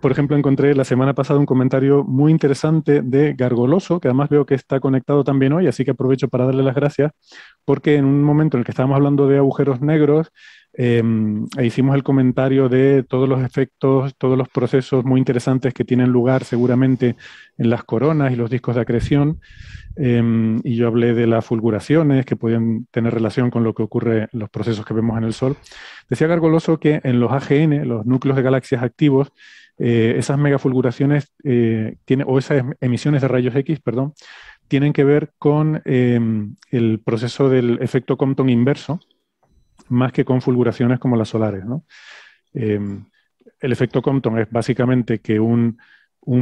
por ejemplo, encontré la semana pasada un comentario muy interesante de Gargoloso, que además veo que está conectado también hoy, así que aprovecho para darle las gracias, porque en un momento en el que estábamos hablando de agujeros negros, eh, hicimos el comentario de todos los efectos, todos los procesos muy interesantes que tienen lugar seguramente en las coronas y los discos de acreción. Em, y yo hablé de las fulguraciones que pueden tener relación con lo que ocurre en los procesos que vemos en el Sol. Decía Gargoloso que en los AGN, los núcleos de galaxias activos, eh, esas megafulguraciones eh, o esas em, emisiones de rayos X, perdón, tienen que ver con el proceso del efecto Compton inverso, más que configuraciones como las solares. Em, el efecto Compton es básicamente que un,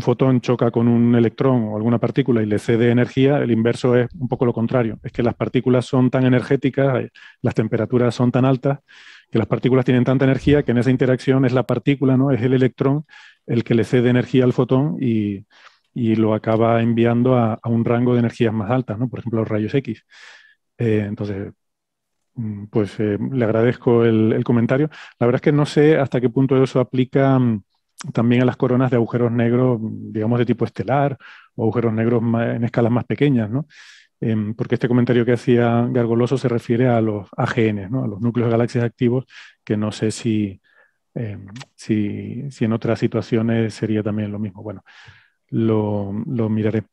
fotón choca con un electrón o alguna partícula y le cede energía, el inverso es un poco lo contrario, es que las partículas son tan energéticas, eh, las temperaturas son tan altas, que las partículas tienen tanta energía que en esa interacción es la partícula, ¿no? es el electrón el que le cede energía al fotón y, lo acaba enviando a, un rango de energías más altas, ¿no? por ejemplo los rayos X. Eh, entonces, Mm, pues eh, le agradezco el, comentario. La verdad es que no sé hasta qué punto eso aplica mm, también a las coronas de agujeros negros, mm, digamos, de tipo estelar o agujeros negros en escalas más pequeñas, ¿no? Em, porque este comentario que hacía Gargoloso se refiere a los AGN, ¿no? a los núcleos de galaxias activos, que no sé em, si, si, en otras situaciones sería también lo mismo. Bueno, lo miraré.